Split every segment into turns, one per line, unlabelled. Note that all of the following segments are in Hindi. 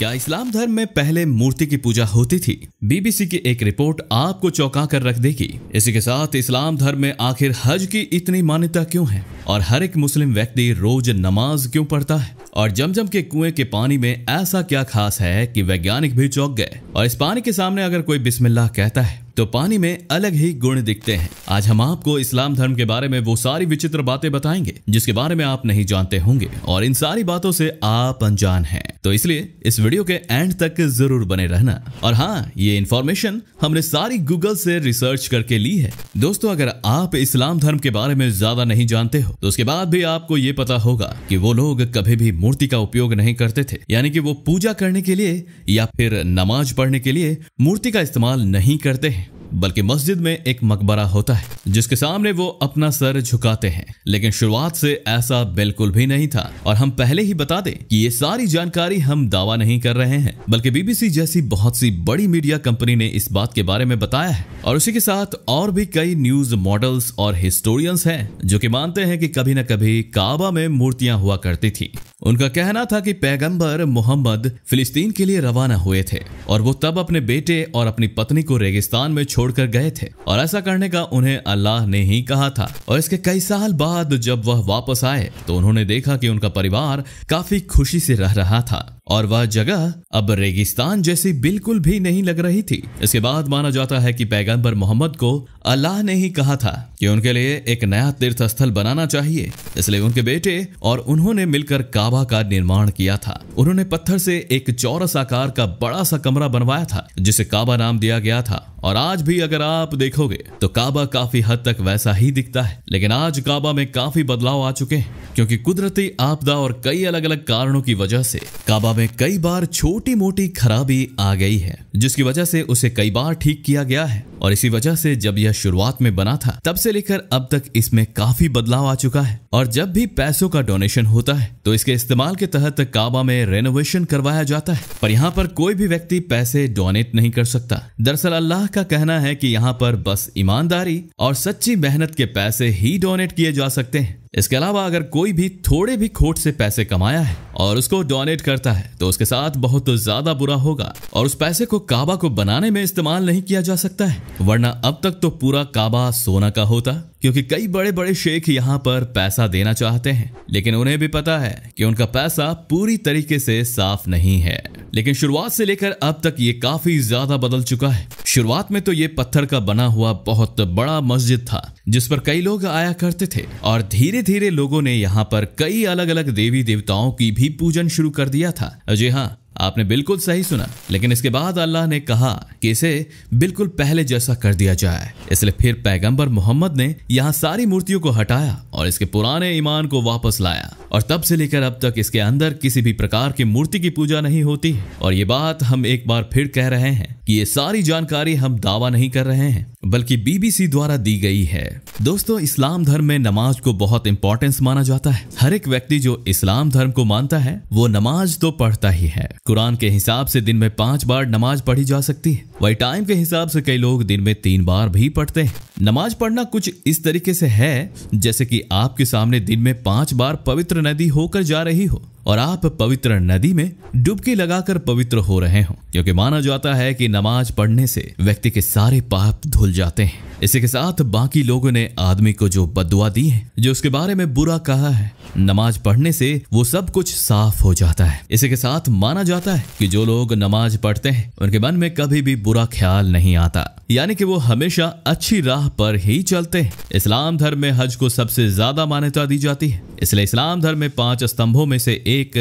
क्या इस्लाम धर्म में पहले मूर्ति की पूजा होती थी बीबीसी की एक रिपोर्ट आपको चौंका कर रख देगी इसी के साथ इस्लाम धर्म में आखिर हज की इतनी मान्यता क्यों है और हर एक मुस्लिम व्यक्ति रोज नमाज क्यों पढ़ता है और जमजम के कुएं के पानी में ऐसा क्या खास है कि वैज्ञानिक भी चौंक गए और इस पानी के सामने अगर कोई बिस्मिल्लाह कहता है तो पानी में अलग ही गुण दिखते हैं आज हम आपको इस्लाम धर्म के बारे में वो सारी विचित्र बातें बताएंगे जिसके बारे में आप नहीं जानते होंगे और इन सारी बातों से आप अनजान हैं तो इसलिए इस वीडियो के एंड तक जरूर बने रहना और हाँ ये इन्फॉर्मेशन हमने सारी गूगल से रिसर्च करके ली है दोस्तों अगर आप इस्लाम धर्म के बारे में ज्यादा नहीं जानते हो तो उसके बाद भी आपको ये पता होगा की वो लोग कभी भी मूर्ति का उपयोग नहीं करते थे यानी की वो पूजा करने के लिए या फिर नमाज पढ़ने के लिए मूर्ति का इस्तेमाल नहीं करते हैं बल्कि मस्जिद में एक मकबरा होता है जिसके सामने वो अपना सर झुकाते हैं लेकिन शुरुआत से ऐसा बिल्कुल भी नहीं था और हम पहले ही बता दें कि ये सारी जानकारी हम दावा नहीं कर रहे हैं बल्कि बीबीसी जैसी बहुत सी बड़ी मीडिया कंपनी ने इस बात के बारे में बताया है और उसी के साथ और भी कई न्यूज मॉडल्स और हिस्टोरियंस हैं जो कि मानते हैं कि कभी न कभी काबा में मूर्तियां हुआ करती थी उनका कहना था कि पैगंबर मोहम्मद फिलिस्तीन के लिए रवाना हुए थे और वो तब अपने बेटे और अपनी पत्नी को रेगिस्तान में छोड़ छोड़कर गए थे और ऐसा करने का उन्हें अल्लाह ने ही कहा था और इसके कई साल बाद जब वह वापस आए तो उन्होंने देखा कि उनका परिवार काफी खुशी से रह रहा था और वह जगह अब रेगिस्तान जैसी बिल्कुल भी नहीं लग रही थी इसके बाद माना जाता है कि पैगंबर मोहम्मद को अल्लाह ने ही कहा था कि उनके लिए एक नया तीर्थ स्थल बनाना चाहिए इसलिए उनके बेटे और उन्होंने मिलकर काबा का निर्माण किया था उन्होंने पत्थर से एक चौरस आकार का बड़ा सा कमरा बनवाया था जिसे काबा नाम दिया गया था और आज भी अगर आप देखोगे तो काबा काफी हद तक वैसा ही दिखता है लेकिन आज काबा में काफी बदलाव आ चुके हैं क्योंकि कुदरती आपदा और कई अलग अलग कारणों की वजह से काबा हवा में कई बार छोटी मोटी खराबी आ गई है जिसकी वजह से उसे कई बार ठीक किया गया है और इसी वजह से जब यह शुरुआत में बना था तब से लेकर अब तक इसमें काफी बदलाव आ चुका है और जब भी पैसों का डोनेशन होता है तो इसके इस्तेमाल के तहत काबा में रेनोवेशन करवाया जाता है पर यहाँ पर कोई भी व्यक्ति पैसे डोनेट नहीं कर सकता दरअसल अल्लाह का कहना है की यहाँ पर बस ईमानदारी और सच्ची मेहनत के पैसे ही डोनेट किए जा सकते हैं इसके अलावा अगर कोई भी थोड़े भी खोट से पैसे कमाया है और उसको डोनेट करता है तो उसके साथ बहुत तो ज्यादा बुरा होगा और उस पैसे को काबा को बनाने में इस्तेमाल नहीं किया जा सकता है वरना अब तक तो पूरा काबा सोना का होता क्योंकि कई बड़े बड़े शेख यहाँ पर पैसा देना चाहते हैं लेकिन उन्हें भी पता है कि उनका पैसा पूरी तरीके से साफ नहीं है लेकिन शुरुआत से लेकर अब तक ये काफी ज्यादा बदल चुका है शुरुआत में तो ये पत्थर का बना हुआ बहुत बड़ा मस्जिद था जिस पर कई लोग आया करते थे और धीरे धीरे लोगों ने यहाँ पर कई अलग अलग देवी देवताओं की भी पूजन शुरू कर दिया था जी हाँ आपने बिल्कुल सही सुना लेकिन इसके बाद अल्लाह ने कहा कि इसे बिल्कुल पहले जैसा कर दिया जाए इसलिए फिर पैगंबर मोहम्मद ने यहाँ सारी मूर्तियों को हटाया और इसके पुराने ईमान को वापस लाया और तब से लेकर अब तक इसके अंदर किसी भी प्रकार की मूर्ति की पूजा नहीं होती और ये बात हम एक बार फिर कह रहे हैं ये सारी जानकारी हम दावा नहीं कर रहे हैं बल्कि बीबीसी द्वारा दी गई है दोस्तों इस्लाम धर्म में नमाज को बहुत इंपॉर्टेंस माना जाता है हर एक व्यक्ति जो इस्लाम धर्म को मानता है वो नमाज तो पढ़ता ही है कुरान के हिसाब से दिन में पांच बार नमाज पढ़ी जा सकती है वही टाइम के हिसाब से कई लोग दिन में तीन बार भी पढ़ते हैं नमाज पढ़ना कुछ इस तरीके से है जैसे कि आपके सामने दिन में पांच बार पवित्र नदी होकर जा रही हो और आप पवित्र नदी में डुबकी लगाकर पवित्र हो रहे हो क्योंकि माना जाता है कि नमाज पढ़ने से व्यक्ति के सारे पाप धुल जाते हैं इसी के साथ बाकी लोगों ने आदमी को जो बदुआ दी है जो उसके बारे में बुरा कहा है नमाज पढ़ने से वो सब कुछ साफ हो जाता है इसी के साथ माना जाता है कि जो लोग नमाज पढ़ते हैं उनके मन में कभी भी बुरा ख्याल नहीं आता यानी कि वो हमेशा अच्छी राह पर ही चलते हैं इस्लाम धर्म में हज को सबसे ज्यादा मान्यता दी जाती है इसलिए इस्लाम धर्म में पांच स्तंभों में से एक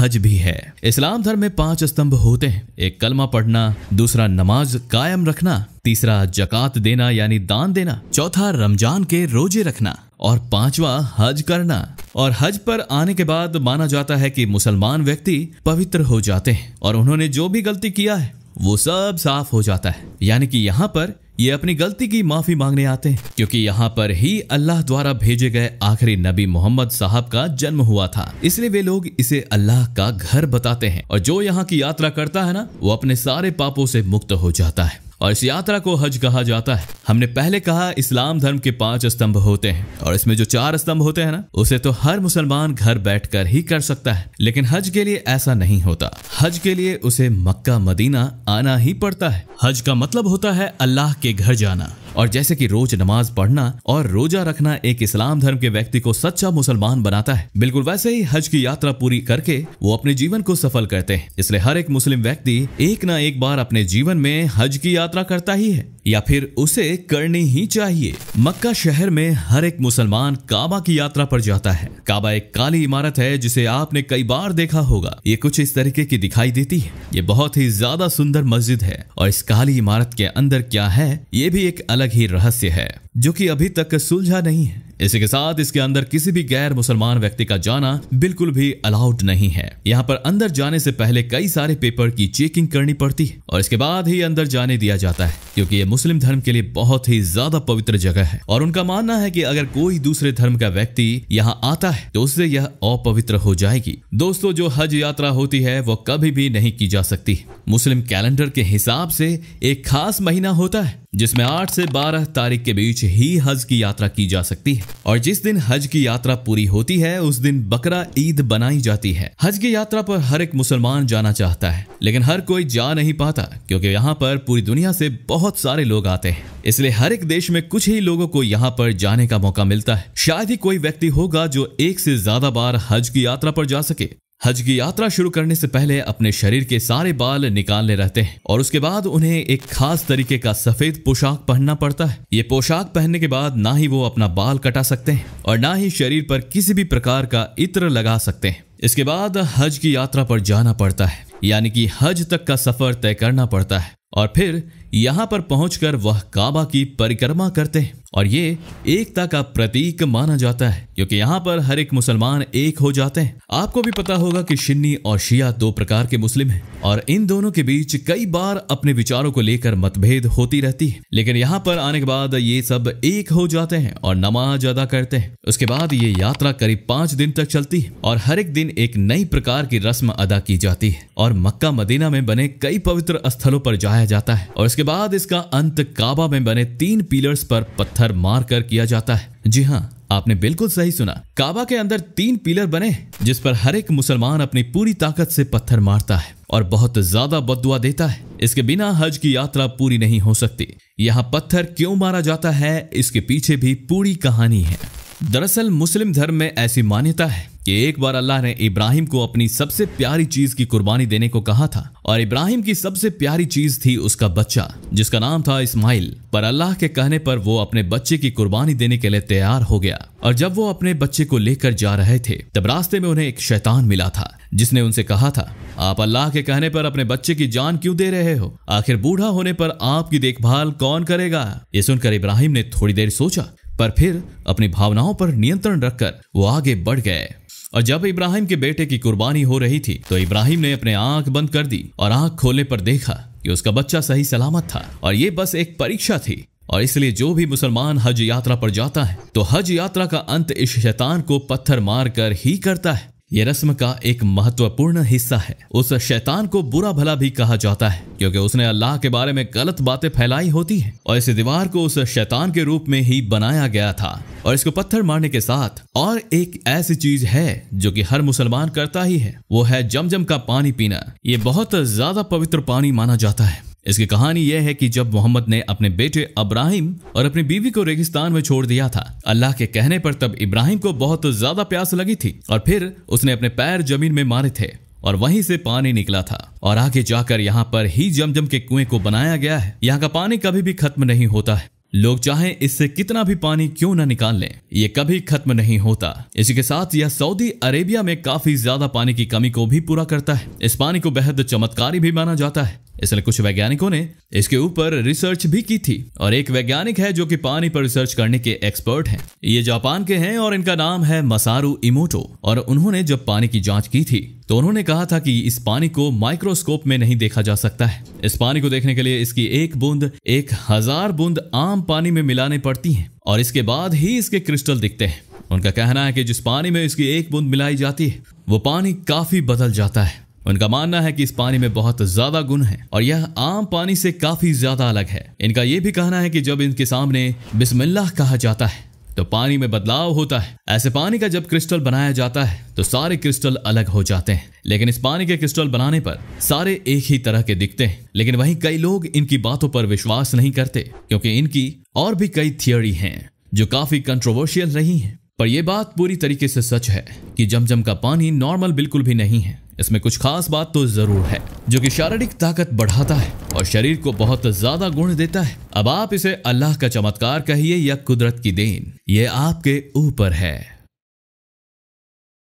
हज भी है इस्लाम धर्म में पांच स्तंभ होते हैं एक कलमा पढ़ना दूसरा नमाज कायम रखना तीसरा जकात देना यानी दान देना चौथा रमजान के रोजे रखना और पांचवा हज करना और हज पर आने के बाद माना जाता है कि मुसलमान व्यक्ति पवित्र हो जाते हैं और उन्होंने जो भी गलती किया है वो सब साफ हो जाता है यानी कि यहाँ पर ये अपनी गलती की माफी मांगने आते हैं क्योंकि यहाँ पर ही अल्लाह द्वारा भेजे गए आखिरी नबी मोहम्मद साहब का जन्म हुआ था इसलिए वे लोग इसे अल्लाह का घर बताते हैं और जो यहाँ की यात्रा करता है ना वो अपने सारे पापों से मुक्त हो जाता है और इस यात्रा को हज कहा जाता है हमने पहले कहा इस्लाम धर्म के पांच स्तंभ होते हैं और इसमें जो चार स्तंभ होते हैं ना उसे तो हर मुसलमान घर बैठकर ही कर सकता है लेकिन हज के लिए ऐसा नहीं होता हज के लिए उसे मक्का मदीना आना ही पड़ता है हज का मतलब होता है अल्लाह के घर जाना और जैसे कि रोज नमाज पढ़ना और रोजा रखना एक इस्लाम धर्म के व्यक्ति को सच्चा मुसलमान बनाता है बिल्कुल वैसे ही हज की यात्रा पूरी करके वो अपने जीवन को सफल करते हैं इसलिए हर एक मुस्लिम व्यक्ति एक ना एक बार अपने जीवन में हज की यात्रा करता ही है या फिर उसे करनी ही चाहिए मक्का शहर में हर एक मुसलमान काबा की यात्रा पर जाता है काबा एक काली इमारत है जिसे आपने कई बार देखा होगा ये कुछ इस तरीके की दिखाई देती है ये बहुत ही ज्यादा सुंदर मस्जिद है और इस काली इमारत के अंदर क्या है ये भी एक अलग ही रहस्य है जो कि अभी तक सुलझा नहीं है इसी के साथ इसके अंदर किसी भी गैर मुसलमान व्यक्ति का जाना बिल्कुल भी अलाउड नहीं है यहाँ पर अंदर जाने से पहले कई सारे पेपर की चेकिंग करनी पड़ती है और इसके बाद ही अंदर जाने दिया जाता है क्योंकि ये मुस्लिम धर्म के लिए बहुत ही ज्यादा पवित्र जगह है और उनका मानना है कि अगर कोई दूसरे धर्म का व्यक्ति यहाँ आता है तो उससे यह अपवित्र हो जाएगी दोस्तों जो हज यात्रा होती है वो कभी भी नहीं की जा सकती मुस्लिम कैलेंडर के हिसाब से एक खास महीना होता है जिसमें 8 से 12 तारीख के बीच ही हज की यात्रा की जा सकती है और जिस दिन हज की यात्रा पूरी होती है उस दिन बकरा ईद बनाई जाती है हज की यात्रा पर हर एक मुसलमान जाना चाहता है लेकिन हर कोई जा नहीं पाता क्योंकि यहाँ पर पूरी दुनिया से बहुत सारे लोग आते हैं इसलिए हर एक देश में कुछ ही लोगों को यहाँ पर जाने का मौका मिलता है शायद ही कोई व्यक्ति होगा जो एक से ज्यादा बार हज की यात्रा पर जा सके हज की यात्रा शुरू करने से पहले अपने शरीर के सारे बाल निकालने रहते हैं और उसके बाद उन्हें एक खास तरीके का सफेद पोशाक पहनना पड़ता है ये पोशाक पहनने के बाद ना ही वो अपना बाल कटा सकते हैं और ना ही शरीर पर किसी भी प्रकार का इत्र लगा सकते हैं इसके बाद हज की यात्रा पर जाना पड़ता है यानी कि हज तक का सफर तय करना पड़ता है और फिर यहाँ पर पहुंचकर वह काबा की परिक्रमा करते हैं और ये एकता का प्रतीक माना जाता है क्योंकि यहाँ पर हर एक मुसलमान एक हो जाते हैं आपको भी पता होगा कि शिन्नी और शिया दो प्रकार के मुस्लिम हैं और इन दोनों के बीच कई बार अपने विचारों को लेकर मतभेद होती रहती है लेकिन यहाँ पर आने के बाद ये सब एक हो जाते हैं और नमाज अदा करते हैं उसके बाद ये यात्रा करीब पांच दिन तक चलती है और हर एक दिन एक नई प्रकार की रस्म अदा की जाती है और मक्का मदीना में बने कई पवित्र स्थलों पर जाया जाता है और इसके बाद इसका अंत काबा में बने तीन पिलर्स पर पत्थर मार कर किया जाता है जी हाँ आपने बिल्कुल सही सुना काबा के अंदर तीन पिलर बने जिस पर हर एक मुसलमान अपनी पूरी ताकत से पत्थर मारता है और बहुत ज्यादा बदुआ देता है इसके बिना हज की यात्रा पूरी नहीं हो सकती यहाँ पत्थर क्यों मारा जाता है इसके पीछे भी पूरी कहानी है दरअसल मुस्लिम धर्म में ऐसी मान्यता है कि एक बार अल्लाह ने इब्राहिम को अपनी सबसे प्यारी चीज की कुर्बानी देने को कहा था और इब्राहिम की सबसे प्यारी चीज थी उसका बच्चा जिसका नाम था इस्माइल पर अल्लाह के कहने पर वो अपने बच्चे की कुर्बानी देने के लिए तैयार हो गया और जब वो अपने बच्चे को लेकर जा रहे थे तब रास्ते में उन्हें एक शैतान मिला था जिसने उनसे कहा था आप अल्लाह के कहने पर अपने बच्चे की जान क्यों दे रहे हो आखिर बूढ़ा होने पर आपकी देखभाल कौन करेगा ये सुनकर इब्राहिम ने थोड़ी देर सोचा पर फिर अपनी भावनाओं पर नियंत्रण रखकर वो आगे बढ़ गए और जब इब्राहिम के बेटे की कुर्बानी हो रही थी तो इब्राहिम ने अपने आंख बंद कर दी और आंख खोलने पर देखा कि उसका बच्चा सही सलामत था और ये बस एक परीक्षा थी और इसलिए जो भी मुसलमान हज यात्रा पर जाता है तो हज यात्रा का अंत इस शैतान को पत्थर मार कर ही करता है ये रस्म का एक महत्वपूर्ण हिस्सा है उस शैतान को बुरा भला भी कहा जाता है क्योंकि उसने अल्लाह के बारे में गलत बातें फैलाई होती हैं और इस दीवार को उस शैतान के रूप में ही बनाया गया था और इसको पत्थर मारने के साथ और एक ऐसी चीज है जो कि हर मुसलमान करता ही है वो है जमजम का पानी पीना ये बहुत ज्यादा पवित्र पानी माना जाता है इसकी कहानी यह है कि जब मोहम्मद ने अपने बेटे अब्राहिम और अपनी बीवी को रेगिस्तान में छोड़ दिया था अल्लाह के कहने पर तब इब्राहिम को बहुत ज्यादा प्यास लगी थी और फिर उसने अपने पैर जमीन में मारे थे और वहीं से पानी निकला था और आगे जाकर यहाँ पर ही जमजम के कुएं को बनाया गया है यहाँ का पानी कभी भी खत्म नहीं होता है लोग चाहे इससे कितना भी पानी क्यों ना निकाल लें ये कभी खत्म नहीं होता इसी के साथ यह सऊदी अरेबिया में काफी ज्यादा पानी की कमी को भी पूरा करता है इस पानी को बेहद चमत्कारी भी माना जाता है इसलिए कुछ वैज्ञानिकों ने इसके ऊपर रिसर्च भी की थी और एक वैज्ञानिक है जो कि पानी पर रिसर्च करने के एक्सपर्ट हैं ये जापान के हैं और इनका नाम है मसारू इमोटो और उन्होंने जब पानी की जांच की थी तो उन्होंने कहा था कि इस पानी को माइक्रोस्कोप में नहीं देखा जा सकता है इस पानी को देखने के लिए इसकी एक बूंद एक हजार बूंद आम पानी में मिलाने पड़ती है और इसके बाद ही इसके क्रिस्टल दिखते हैं उनका कहना है कि जिस पानी में इसकी एक बूंद मिलाई जाती है वो पानी काफी बदल जाता है उनका मानना है कि इस पानी में बहुत ज्यादा गुण है और यह आम पानी से काफी ज्यादा अलग है इनका यह भी कहना है कि जब इनके सामने बिस्मिल्लाह कहा जाता है तो पानी में बदलाव होता है ऐसे पानी का जब क्रिस्टल बनाया जाता है तो सारे क्रिस्टल अलग हो जाते हैं लेकिन इस पानी के क्रिस्टल बनाने पर सारे एक ही तरह के दिखते हैं लेकिन वहीं कई लोग इनकी बातों पर विश्वास नहीं करते क्योंकि इनकी और भी कई थियोरी हैं जो काफी कंट्रोवर्शियल रही हैं पर यह बात पूरी तरीके से सच है कि जमजम का पानी नॉर्मल बिल्कुल भी नहीं है इसमें कुछ खास बात तो जरूर है जो कि शारीरिक ताकत बढ़ाता है और शरीर को बहुत ज्यादा गुण देता है अब आप इसे अल्लाह का चमत्कार कहिए या कुदरत की देन ये आपके ऊपर है